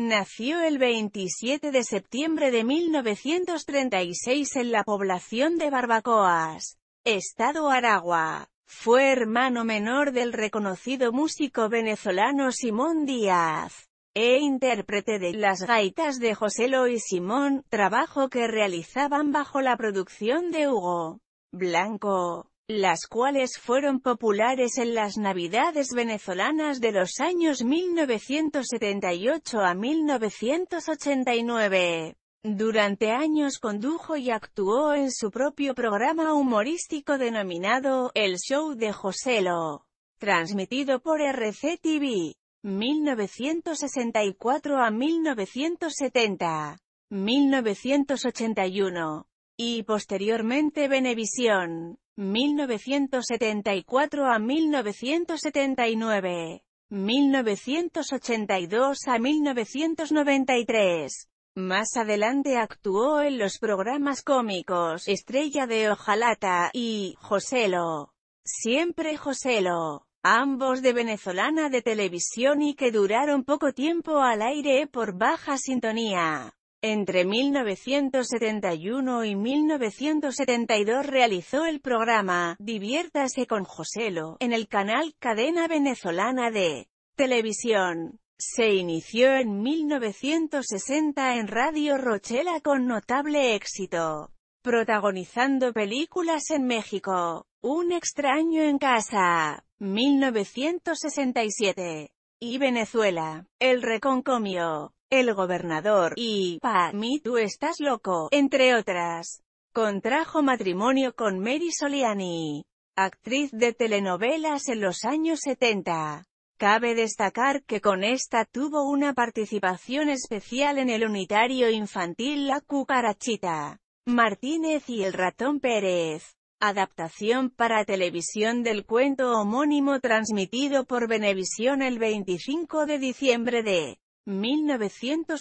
Nació el 27 de septiembre de 1936 en la población de Barbacoas, Estado Aragua. Fue hermano menor del reconocido músico venezolano Simón Díaz e intérprete de Las gaitas de Joselo y Simón, trabajo que realizaban bajo la producción de Hugo Blanco las cuales fueron populares en las navidades venezolanas de los años 1978 a 1989. Durante años condujo y actuó en su propio programa humorístico denominado El Show de Joselo, transmitido por RCTV, 1964 a 1970, 1981, y posteriormente Venevisión. 1974 a 1979, 1982 a 1993. Más adelante actuó en los programas cómicos Estrella de Ojalata y Joselo. Siempre Joselo. Ambos de venezolana de televisión y que duraron poco tiempo al aire por baja sintonía. Entre 1971 y 1972 realizó el programa Diviértase con Joselo en el canal Cadena Venezolana de Televisión. Se inició en 1960 en Radio Rochela con notable éxito, protagonizando películas en México, Un extraño en casa, 1967, y Venezuela, El Reconcomio, el gobernador, y, pa, mí, tú estás loco, entre otras. Contrajo matrimonio con Mary Soliani, actriz de telenovelas en los años 70. Cabe destacar que con esta tuvo una participación especial en el unitario infantil La Cucarachita, Martínez y el ratón Pérez, adaptación para televisión del cuento homónimo transmitido por Venevisión el 25 de diciembre de 1982